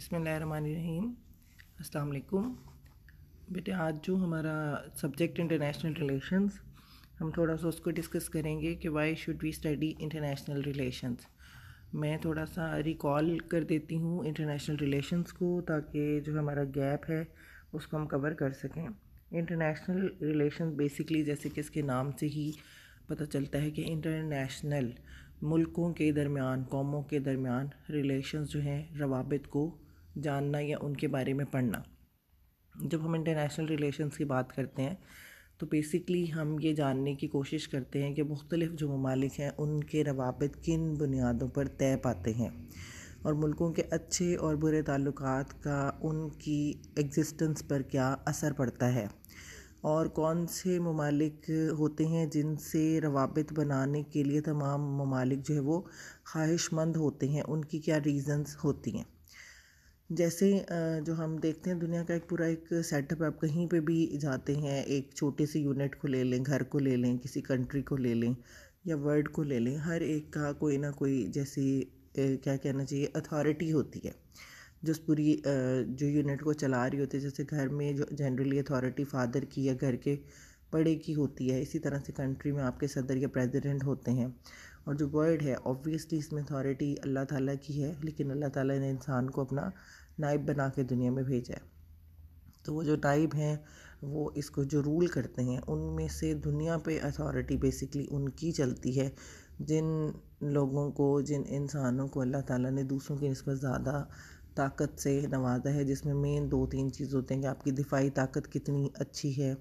बिसमीम अस्सलाम बेटे आज जो हमारा सब्जेक्ट इंटरनेशनल रिलेशंस हम थोड़ा सा उसको डिस्कस करेंगे कि why should we study international relations मैं थोड़ा सा रिकॉल कर देती हूँ इंटरनेशनल रिलेशंस को ताकि जो हमारा गैप है उसको हम कवर कर सकें इंटरनेशनल रिलेशन बेसिकली जैसे कि इसके नाम से ही पता चलता है कि इंटरनेशनल मुल्कों के दरमियान कौमों के दरमियान रिलेशंस जो हैं रवाबित को जानना या उनके बारे में पढ़ना जब हम इंटरनेशनल रिलेशंस की बात करते हैं तो बेसिकली हम ये जानने की कोशिश करते हैं कि मुख्तलिफ़ जो ममालिक हैं उनके रवाबित किन बुनियादों पर तय पाते हैं और मुल्कों के अच्छे और बुरे ताल्लुक़ का उनकी एग्जिस्टेंस पर क्या असर पड़ता है और कौन से ममालिक होते हैं जिनसे रवाबित बनाने के लिए तमाम ममालिक जो है वो ख्वाहिशमंद होते हैं उनकी क्या रीज़न्स होती हैं जैसे जो हम देखते हैं दुनिया का एक पूरा एक सेटअप आप कहीं पे भी जाते हैं एक छोटे से यूनिट को ले लें घर को ले लें किसी कंट्री को ले लें या वर्ल्ड को ले लें हर एक का कोई ना कोई जैसे क्या कहना चाहिए अथॉरिटी होती है जो पूरी जो यूनिट को चला रही होती है जैसे घर में जो जनरली अथॉरिटी फादर की या घर के बड़े की होती है इसी तरह से कंट्री में आपके सदर या प्रेसिडेंट होते हैं और जो वर्ल्ड है ऑब्वियसली इसमें अथॉरिटी अल्लाह ताला की है लेकिन अल्लाह ताला ने इंसान को अपना नाइब बना के दुनिया में भेजा है तो वो जो नाइब हैं वो इसको जो रूल करते हैं उनमें से दुनिया पे अथॉरिटी बेसिकली उनकी चलती है जिन लोगों को जिन इंसानों को अल्लाह ताला ने दूसरों की नस्बत ज़्यादा ताकत से नवाजा है जिसमें मेन दो तीन चीज़ होते हैं कि आपकी दिफाई ताकत कितनी अच्छी है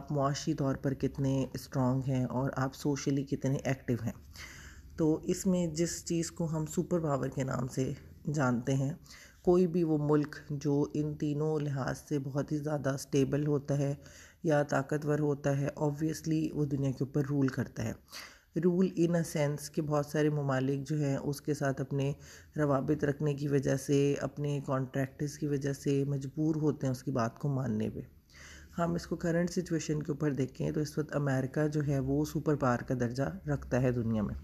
आप मुआशी तौर पर कितने स्ट्रॉन्ग हैं और आप सोशली कितने एक्टिव हैं तो इसमें जिस चीज़ को हम सुपर पावर के नाम से जानते हैं कोई भी वो मुल्क जो इन तीनों लिहाज से बहुत ही ज़्यादा स्टेबल होता है या ताकतवर होता है ऑब्वियसली वो दुनिया के ऊपर रूल करता है रूल इन अ सेंस कि बहुत सारे ममालिक जो हैं उसके साथ अपने रवाबित रखने की वजह से अपने कॉन्ट्रैक्टर्स की वजह से मजबूर होते हैं उसकी बात को मानने पे हम इसको करंट सिचुएशन के ऊपर देखें तो इस वक्त अमेरिका जो है वो सुपर पावर का दर्जा रखता है दुनिया में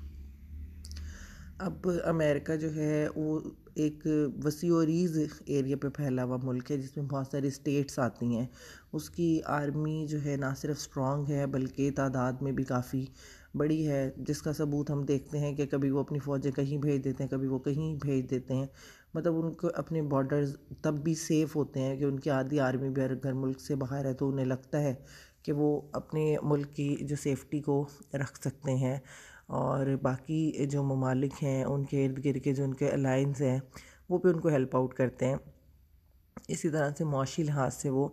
अब अमेरिका जो है वो एक वसी और एरिया पे फैला हुआ मुल्क है जिसमें बहुत सारी स्टेट्स आती हैं उसकी आर्मी जो है ना सिर्फ स्ट्रॉन्ग है बल्कि तादाद में भी काफ़ी बड़ी है जिसका सबूत हम देखते हैं कि कभी वो अपनी फ़ौजें कहीं भेज देते हैं कभी वो कहीं भेज देते हैं मतलब उनको अपने बॉर्डर्स तब भी सेफ़ होते हैं कि उनकी आधी आर्मी भी अगर मुल्क से बाहर है तो उन्हें लगता है कि वो अपने मुल्क की जो सेफ्टी को रख सकते हैं और बाकी जो ममालिक हैं उनके इर्द गिर्द के जो उनके अलाइंस हैं वो भी उनको हेल्प आउट करते हैं इसी तरह से मुशी लिहाज से वो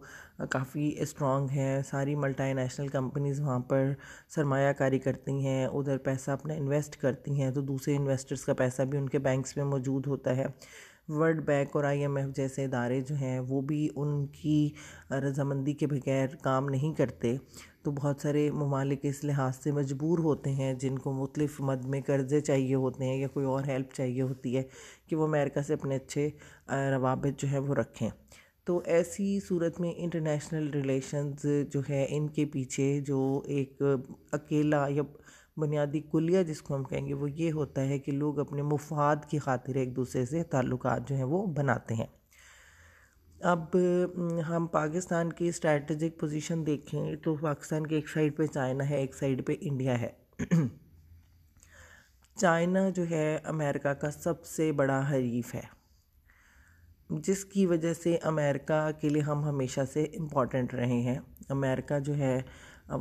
काफ़ी स्ट्रॉन्ग हैं सारी मल्टीनेशनल कंपनीज़ वहाँ पर सरमाकारी करती हैं उधर पैसा अपना इन्वेस्ट करती हैं तो दूसरे इन्वेस्टर्स का पैसा भी उनके बैंक्स में मौजूद होता है वर्ल्ड बैंक और आईएमएफ जैसे इदारे जो हैं वो भी उनकी रजामंदी के बगैर काम नहीं करते तो बहुत सारे ममालिक इस लिहाज से मजबूर होते हैं जिनको मुख्तफ मद में कर्ज़े चाहिए होते हैं या कोई और हेल्प चाहिए होती है कि वो अमेरिका से अपने अच्छे रवाबित जो है वो रखें तो ऐसी सूरत में इंटरनेशनल रिलेशंस जो है इनके पीछे जो एक अकेला या बुनियादी कुलिया जिसको हम कहेंगे वो ये होता है कि लोग अपने मुफाद की खातिर एक दूसरे से ताल्लुक जो हैं वो बनाते हैं अब हम पाकिस्तान की स्ट्रैटेजिक पोजीशन देखें तो पाकिस्तान के एक साइड पे चाइना है एक साइड पे इंडिया है चाइना जो है अमेरिका का सबसे बड़ा हरीफ है जिसकी वजह से अमेरिका के लिए हम हमेशा से इम्पॉर्टेंट रहे हैं अमेरिका जो है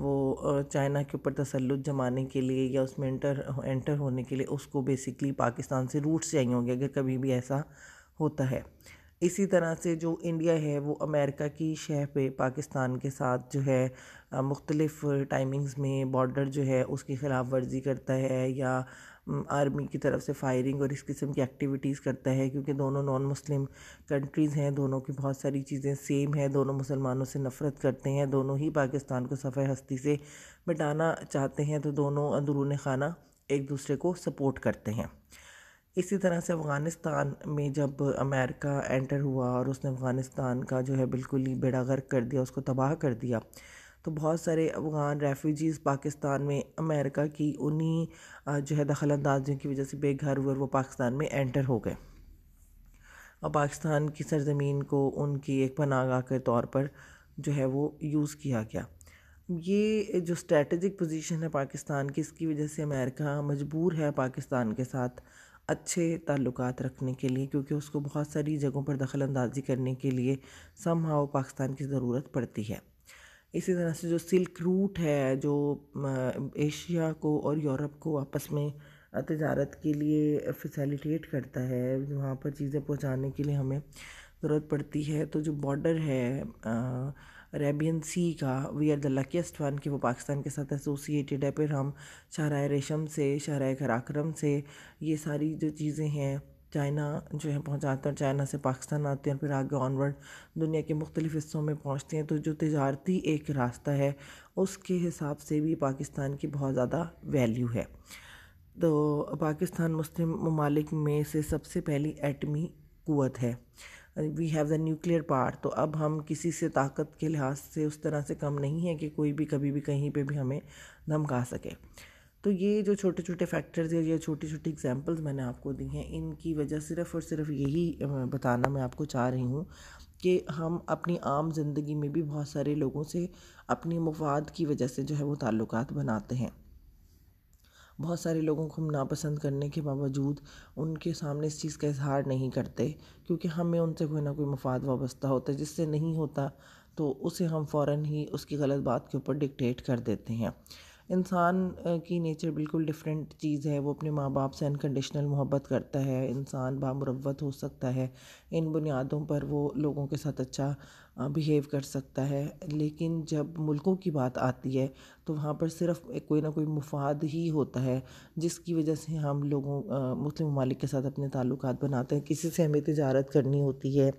वो चाइना के ऊपर तसल्लुत जमाने के लिए या उसमें इंटर एंटर होने के लिए उसको बेसिकली पाकिस्तान से रूट्स चाहिए होंगे अगर कभी भी ऐसा होता है इसी तरह से जो इंडिया है वो अमेरिका की शह पे पाकिस्तान के साथ जो है मुख्तलिफ़ टाइमिंग्स में बॉर्डर जो है उसकी ख़िलाफ़ वर्जी करता है या आर्मी की तरफ से फायरिंग और इस किस्म की एक्टिविटीज़ करता है क्योंकि दोनों नॉन मुस्लिम कंट्रीज़ हैं दोनों की बहुत सारी चीज़ें सेम हैं दोनों मुसलमानों से नफ़रत करते हैं दोनों ही पाकिस्तान को सफ़े हस्ती से मिटाना चाहते हैं तो दोनों अंदरून खाना एक दूसरे को सपोर्ट करते हैं इसी तरह से अफ़गानिस्तान में जब अमेरिका एंटर हुआ और उसने अफ़गानिस्तान का जो है बिल्कुल ही बेड़ा गर्क कर दिया उसको तबाह कर दिया तो बहुत सारे अफ़गान रेफ्यूजीज़ पाकिस्तान में अमेरिका की उन्हीं जो है दखल अंदाजियों की वजह से बेघर हुए और वो पाकिस्तान में एंटर हो गए और पाकिस्तान की सरजमीन को उनकी एक पनागाह के तौर पर जो है वो यूज़ किया गया ये जो स्ट्रेटजिक पोजीशन है पाकिस्तान की इसकी वजह से अमेरिका मजबूर है पाकिस्तान के साथ अच्छे ताल्लुक़ रखने के लिए क्योंकि उसको बहुत सारी जगहों पर दखल अंदाज़ी करने के लिए समाव पाकिस्तान की ज़रूरत पड़ती है इसी तरह से जो सिल्क रूट है जो एशिया को और यूरोप को आपस में तजारत के लिए फैसिलिटेट करता है वहाँ पर चीज़ें पहुँचाने के लिए हमें ज़रूरत पड़ती है तो जो बॉर्डर है आ, अरेबियन सी का we are the luckiest one कि वो पाकिस्तान के साथ एसोसिएटेड है फिर हम शाहरा रेशम से शाहराह कराक्रम से ये सारी जो चीज़ें हैं चाइना जो है पहुँचाते हैं चाइना से पाकिस्तान आते हैं फिर आगे ऑनवर्ड दुनिया के मुख्तलिफ हिस्सों में पहुँचते हैं तो जो तजारती एक रास्ता है उसके हिसाब से भी पाकिस्तान की बहुत ज़्यादा वैल्यू है तो पाकिस्तान मुस्लिम ममालिक में से सबसे पहली एटमी क़वत है we have the nuclear power तो अब हम किसी से ताकत के लिहाज से उस तरह से कम नहीं है कि कोई भी कभी भी कहीं पे भी हमें धमका सके तो ये जो छोटे छोटे फैक्टर्स या ये छोटी छोटी एग्जांपल्स मैंने आपको दी हैं इनकी वजह सिर्फ़ और सिर्फ यही बताना मैं आपको चाह रही हूँ कि हम अपनी आम ज़िंदगी में भी बहुत सारे लोगों से अपने मफाद की वजह से जो है वो ताल्लुक बनाते हैं बहुत सारे लोगों को हम नापसंद करने के बावजूद उनके सामने इस चीज़ का इज़हार नहीं करते क्योंकि हमें उनसे कोई ना कोई मफाद वाबस्ता होता है जिससे नहीं होता तो उसे हम फ़ौरन ही उसकी गलत बात के ऊपर डिक्टेट कर देते हैं इंसान की नेचर बिल्कुल डिफरेंट चीज़ है वो अपने माँ बाप से अनकंडीशनल मोहब्बत करता है इंसान बामुरत हो सकता है इन बुनियादों पर वो लोगों के साथ अच्छा बिहेव कर सकता है लेकिन जब मुल्कों की बात आती है तो वहाँ पर सिर्फ कोई ना कोई मुफ़ाद ही होता है जिसकी वजह से हम लोगों मुस्लिम ममालिक के साथ अपने ताल्लुक बनाते हैं किसी से हमें तजारत करनी होती है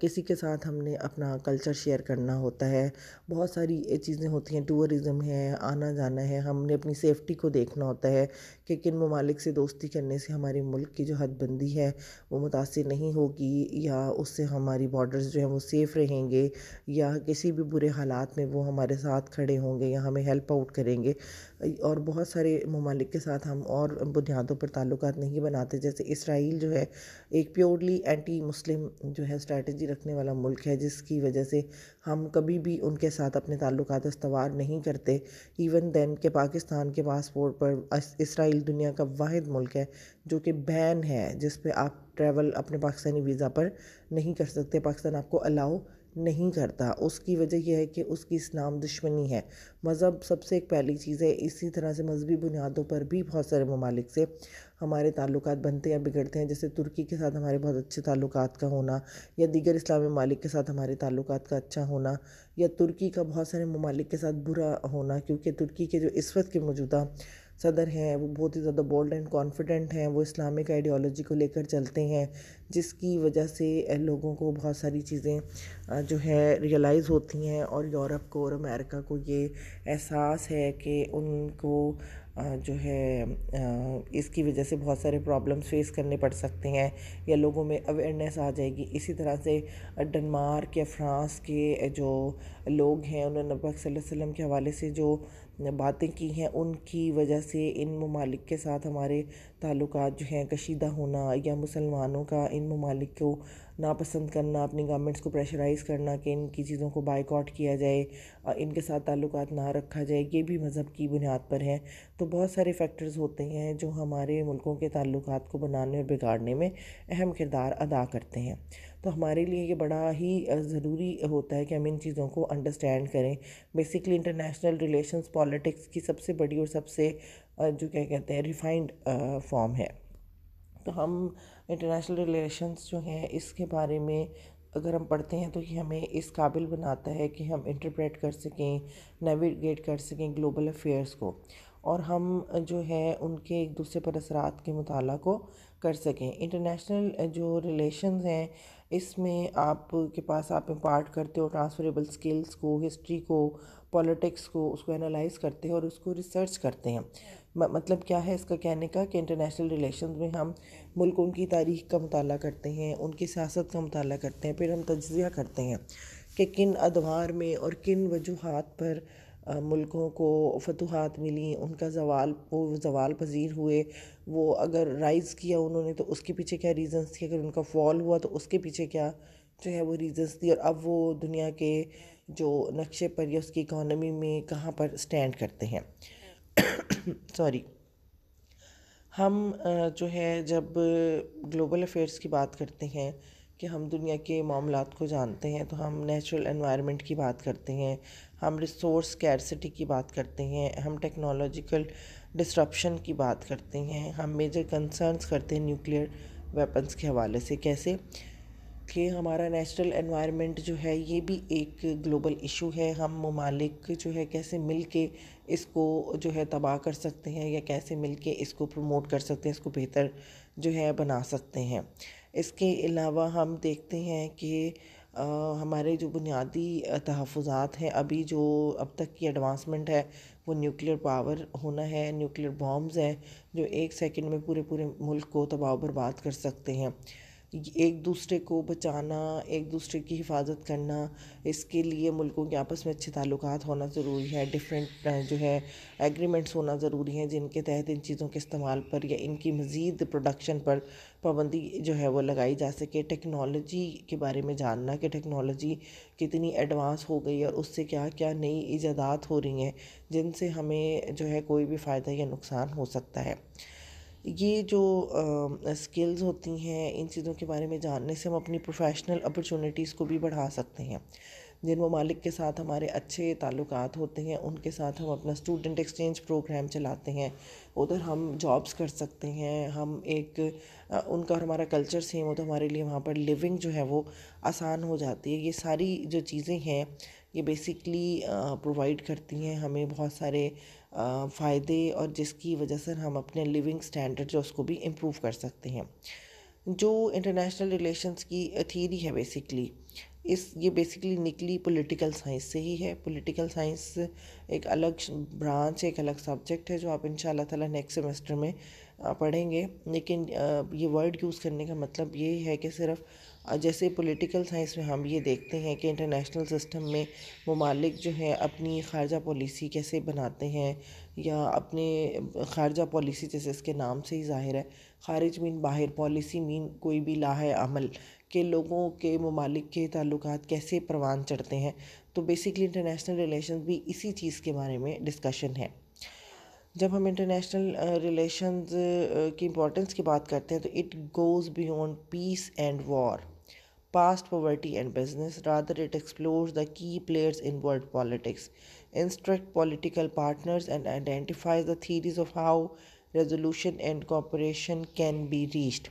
किसी के साथ हमने अपना कल्चर शेयर करना होता है बहुत सारी चीज़ें होती हैं टूरिज़म है आना जाना है हमने अपनी सेफ़्टी को देखना होता है कि किन ममालिक से दोस्ती करने से हमारे मुल्क की जो हदबंदी है वो मुतासर नहीं होगी या उससे हमारी बॉर्डर्स जो हैं वो सेफ़ रहेंगे होंगे या किसी भी बुरे हालात में वो हमारे साथ खड़े होंगे या हमें हेल्प आउट करेंगे और बहुत सारे ममालिक के साथ हम और बुनियादों पर ताल्लुक नहीं बनाते जैसे इसराइल जो है एक प्योरली एंटी मुस्लिम जो है स्ट्रेटजी रखने वाला मुल्क है जिसकी वजह से हम कभी भी उनके साथ अपने ताल्लुक इस्तवार नहीं करते इवन दैन के पाकिस्तान के पासपोर्ट पर इसराइल दुनिया का वाद मुल्क है जो कि बैन है जिस पर आप ट्रैवल अपने पाकिस्तानी वीज़ा पर नहीं कर सकते पाकिस्तान आपको अलाउ नहीं करता उसकी वजह यह है कि उसकी इस्लाम दुश्मनी है मज़हब सबसे एक पहली चीज़ है इसी तरह से मजहबी बुनियादों पर भी बहुत सारे ममालिक से हमारे ताल्लुक बनते या बिगड़ते हैं जैसे तुर्की के साथ हमारे बहुत अच्छे ताल्लुक का होना या दीगर इस्लामी ममालिक के साथ हमारे ताल्लुक का अच्छा होना या तुर्की का बहुत सारे ममालिक के साथ बुरा होना क्योंकि तुर्की के जो इस वक्त के मौजूदा सदर हैं वो बहुत ही ज़्यादा बोल्ड एंड कॉन्फिडेंट हैं वो इस्लामिक आइडियोलॉजी को लेकर चलते हैं जिसकी वजह से लोगों को बहुत सारी चीज़ें जो है रियलाइज़ होती हैं और यूरोप को और अमेरिका को ये एहसास है कि उनको जो है इसकी वजह से बहुत सारे प्रॉब्लम्स फेस करने पड़ सकते हैं या लोगों में अवेयरनेस आ जाएगी इसी तरह से डनमार्क या फ्रांस के जो लोग हैं उन्होंने नबी वसल्लम के हवाले से जो बातें की हैं उनकी वजह से इन ममालिक के साथ हमारे ताल्लुक जो हैं कशीदा होना या मुसलमानों का इन ममालिक को नापसंद करना अपनी गवर्नमेंट्स को प्रेशराइज़ करना कि इनकी चीज़ों को बाइकआउट किया जाए इनके साथ ताल्लुक ना रखा जाए ये भी मज़हब की बुनियाद पर हैं तो बहुत सारे फैक्टर्स होते हैं जो हमारे मुल्कों के ताल्लुक को बनाने और बिगाड़ने में अहम किरदार अदा करते हैं तो हमारे लिए ये बड़ा ही ज़रूरी होता है कि हम इन चीज़ों को अंडरस्टैंड करें बेसिकली इंटरनेशनल रिलेशंस पॉलिटिक्स की सबसे बड़ी और सबसे जो क्या कहते हैं रिफाइंड फॉर्म है तो हम इंटरनेशनल रिलेशंस जो हैं इसके बारे में अगर हम पढ़ते हैं तो ये हमें इस काबिल बनाता है कि हम इंटरप्रेट कर सकें नेविगेट कर सकें ग्लोबल अफेयर्स को और हम जो है उनके एक दूसरे पर असरात के मुताला को कर सकें इंटरनेशनल जो रिलेशंस हैं इसमें आपके पास आप इम्पार्ट करते हो ट्रांसफरेबल स्किल्स को हिस्ट्री को पॉलिटिक्स को उसको एनालाइज़ करते हैं और उसको रिसर्च करते हैं मतलब क्या है इसका कहने का कि इंटरनेशनल रिलेशन में हम मुल्कों की तारीख का मताल करते हैं उनकी सियासत का मताल करते हैं फिर हम तजिया करते हैं कि किन अदवार में और किन वजूहत पर मुल्कों को फतूहत मिली उनका ज़वाल वो ज़वाल पज़ीर हुए वो अगर राइज़ किया उन्होंने तो उसके पीछे क्या रीज़न्स थे अगर उनका फ़ॉल हुआ तो उसके पीछे क्या जो है वो रीज़न्स थी और अब वो दुनिया के जो नक्शे पर या उसकी इकानमी में कहाँ पर स्टैंड करते हैं सॉरी हम जो है जब ग्लोबल अफेयर्स की बात करते हैं कि हम दुनिया के मामलों को जानते हैं तो हम नेचुरल एनवायरनमेंट की बात करते हैं हम रिसोर्स स्कैरसिटी की बात करते हैं हम टेक्नोलॉजिकल डिसरप्शन की बात करते हैं हम मेजर कंसर्न्स करते हैं न्यूक्लियर वेपन्स के हवाले से कैसे कि हमारा नेचुरल एनवायरनमेंट जो है ये भी एक ग्लोबल इशू है हम ममालिक जो है कैसे मिल के इसको जो है तबाह कर सकते हैं या कैसे मिल के इसको प्रमोट कर सकते हैं इसको बेहतर जो है बना सकते हैं इसके अलावा हम देखते हैं कि हमारे जो बुनियादी तहफात हैं अभी जो अब तक की एडवांसमेंट है वो न्यूक्लियर पावर होना है न्यूक्लियर बॉम्ब्स हैं जो एक सेकंड में पूरे पूरे मुल्क को तबाह बर्बाद कर सकते हैं एक दूसरे को बचाना एक दूसरे की हिफाज़त करना इसके लिए मुल्कों के आपस में अच्छे ताल्लुक होना ज़रूरी है डिफरेंट जो है एग्रीमेंट्स होना ज़रूरी हैं जिनके तहत इन चीज़ों के इस्तेमाल पर या इनकी मज़ीद प्रोडक्शन पर पाबंदी जो है वो लगाई जा सके टेक्नोलॉजी के बारे में जानना कि टेक्नोलॉजी कितनी एडवांस हो गई और उससे क्या क्या नई ईजादात हो रही हैं जिनसे हमें जो है कोई भी फ़ायदा या नुकसान हो सकता है ये जो स्किल्स होती हैं इन चीज़ों के बारे में जानने से हम अपनी प्रोफेशनल अपॉर्चुनिटीज़ को भी बढ़ा सकते हैं जिन ममालिक के साथ हमारे अच्छे ताल्लुकात होते हैं उनके साथ हम अपना स्टूडेंट एक्सचेंज प्रोग्राम चलाते हैं उधर हम जॉब्स कर सकते हैं हम एक उनका और हमारा कल्चर सेम हो तो हमारे लिए वहाँ पर लिविंग जो है वो आसान हो जाती है ये सारी जो चीज़ें हैं ये बेसिकली प्रोवाइड करती हैं हमें बहुत सारे फ़ायदे और जिसकी वजह से हम अपने लिविंग स्टैंडर्ड जो उसको भी इम्प्रूव कर सकते हैं जो इंटरनेशनल रिलेशंस की थीरी है बेसिकली इस ये बेसिकली निकली पॉलिटिकल साइंस से ही है पॉलिटिकल साइंस एक अलग ब्रांच एक अलग सब्जेक्ट है जो आप इन ताला नेक्स्ट सेमेस्टर में पढ़ेंगे लेकिन ये वर्ड यूज़ करने का मतलब ये है कि सिर्फ जैसे पोलिटिकल साइंस में हम ये देखते हैं कि इंटरनेशनल सिस्टम में ममालिक जो हैं अपनी ख़ारजा पॉलिसी कैसे बनाते हैं या अपने ख़ारजा पॉलिसी जैसे इसके नाम से ही ज़ाहिर है ख़ारिज मीन बाहर पॉलिसी मीन कोई भी लाहे अमल के लोगों के ममालिक के ताल्लुक कैसे परवान चढ़ते हैं तो बेसिकली इंटरनेशनल रिलेशन भी इसी चीज़ के बारे में डिस्कशन है जब हम इंटरनेशनल रिलेशंस की इम्पोर्टेंस की बात करते हैं तो it goes beyond peace and war past poverty and business. Rather, it explores the key players in world politics, instructs political partners, and identifies the theories of how resolution and cooperation can be reached.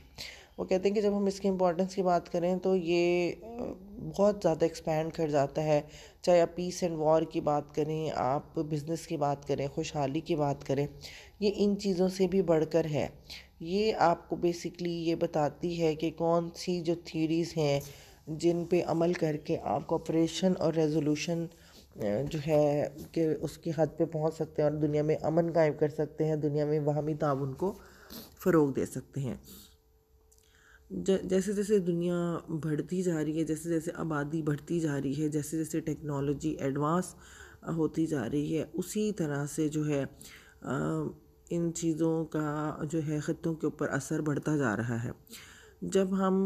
वो कहते हैं कि जब हम इसके importance की बात करें तो ये बहुत ज़्यादा एक्सपेंड कर जाता है चाहे आप पीस एंड वॉर की बात करें आप बिज़नेस की बात करें खुशहाली की बात करें ये इन चीज़ों से भी बढ़कर है ये आपको बेसिकली ये बताती है कि कौन सी जो थीरीज़ हैं जिन पे अमल करके आप कॉपरेशन और रेजोल्यूशन जो है कि उसकी हद पे पहुंच सकते हैं और दुनिया में अमन कायम कर सकते हैं दुनिया में वहमी ताउन को फ़रोग दे सकते हैं जैसे जैसे दुनिया बढ़ती जा रही है जैसे जैसे आबादी बढ़ती जा रही है जैसे जैसे टेक्नोलॉजी एडवांस होती जा रही है उसी तरह से जो है आ, इन चीज़ों का जो है ख़तों के ऊपर असर बढ़ता जा रहा है जब हम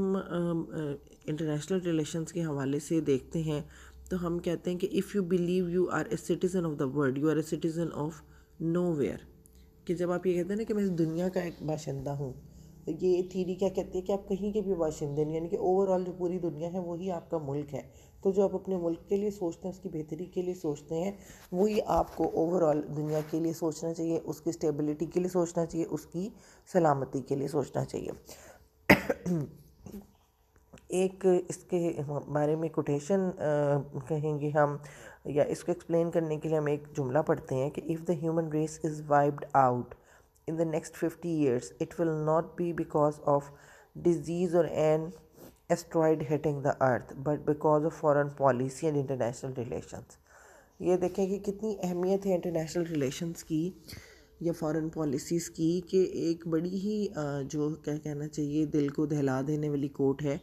इंटरनेशनल रिलेशंस के हवाले से देखते हैं तो हम कहते हैं कि if you believe you are a citizen of the world you are a citizen of nowhere कि जब आप ये कहते हैं ना कि मैं इस दुनिया का एक बाशिंदा हूँ ये थीरी क्या कहती है कि आप कहीं के भी बाशिंदे यानी कि ओवरऑल जो पूरी दुनिया है वही आपका मुल्क है तो जो आप अपने मुल्क के लिए सोचते हैं उसकी बेहतरी के लिए सोचते हैं वही आपको ओवरऑल दुनिया के लिए सोचना चाहिए उसकी स्टेबिलिटी के लिए सोचना चाहिए उसकी सलामती के लिए सोचना चाहिए एक इसके बारे में कोटेशन कहेंगे हम या इसको एक्सप्लेन करने के लिए हम एक जुमला पढ़ते हैं कि if the human race is wiped out in the next 50 years, it will not be because of disease or an asteroid hitting the earth, but because of foreign policy and international relations. ये देखें कि कितनी अहमियत है international relations की या foreign policies की कि एक बड़ी ही जो क्या कहना चाहिए दिल को दहला देने वाली कोट है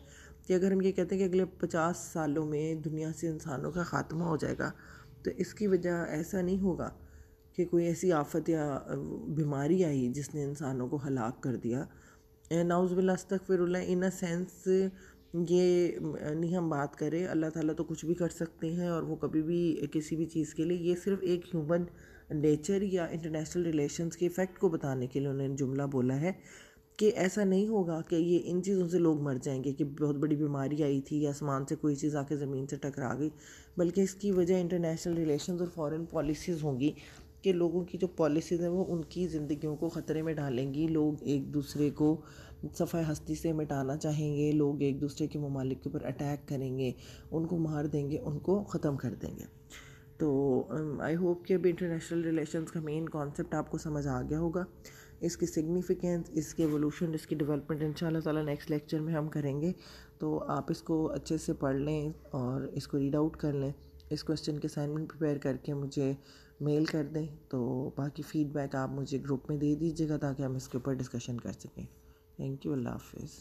कि अगर हम ये कहते हैं कि अगले पचास सालों में दुनिया से इंसानों का ख़ात्मा हो जाएगा तो इसकी वजह ऐसा नहीं होगा कि कोई ऐसी आफत या बीमारी आई जिसने इंसानों को हलाक कर दिया तक फिर इन अ सेंस ये नहीं हम बात करें अल्लाह ताला तो कुछ भी कर सकते हैं और वो कभी भी किसी भी चीज़ के लिए ये सिर्फ एक ह्यूमन नेचर या इंटरनेशनल रिलेशंस के इफ़ेक्ट को बताने के लिए उन्होंने जुमला बोला है कि ऐसा नहीं होगा कि ये इन चीज़ों से लोग मर जाएंगे कि बहुत बड़ी बीमारी आई थी या आसमान से कोई चीज़ आके ज़मीन से टकरा गई बल्कि इसकी वजह इंटरनेशनल रिलेशंस और फॉरेन पॉलिसीज़ होंगी के लोगों की जो पॉलिसीज़ हैं वो उनकी ज़िंदगियों को ख़तरे में डालेंगी लोग एक दूसरे को सफ़ा हस्ती से मिटाना चाहेंगे लोग एक दूसरे के ममालिक के ऊपर अटैक करेंगे उनको मार देंगे उनको ख़त्म कर देंगे तो आई um, होप कि अभी इंटरनेशनल रिलेशंस का मेन कॉन्सेप्ट आपको समझ आ गया होगा इसकी सिग्निफिकेंस इसके एवोल्यूशन इसकी डेवलपमेंट इन ताला नेक्स्ट लेक्चर में हम करेंगे तो आप इसको अच्छे से पढ़ लें और इसको रीड आउट कर लें इस क्वेश्चन के असाइनमेंट प्रिपेयर करके मुझे मेल कर दें तो बाकी फ़ीडबैक आप मुझे ग्रुप में दे दीजिएगा ताकि हम इसके ऊपर डिस्कशन कर सकें थैंक यू अल्लाह हाफिज़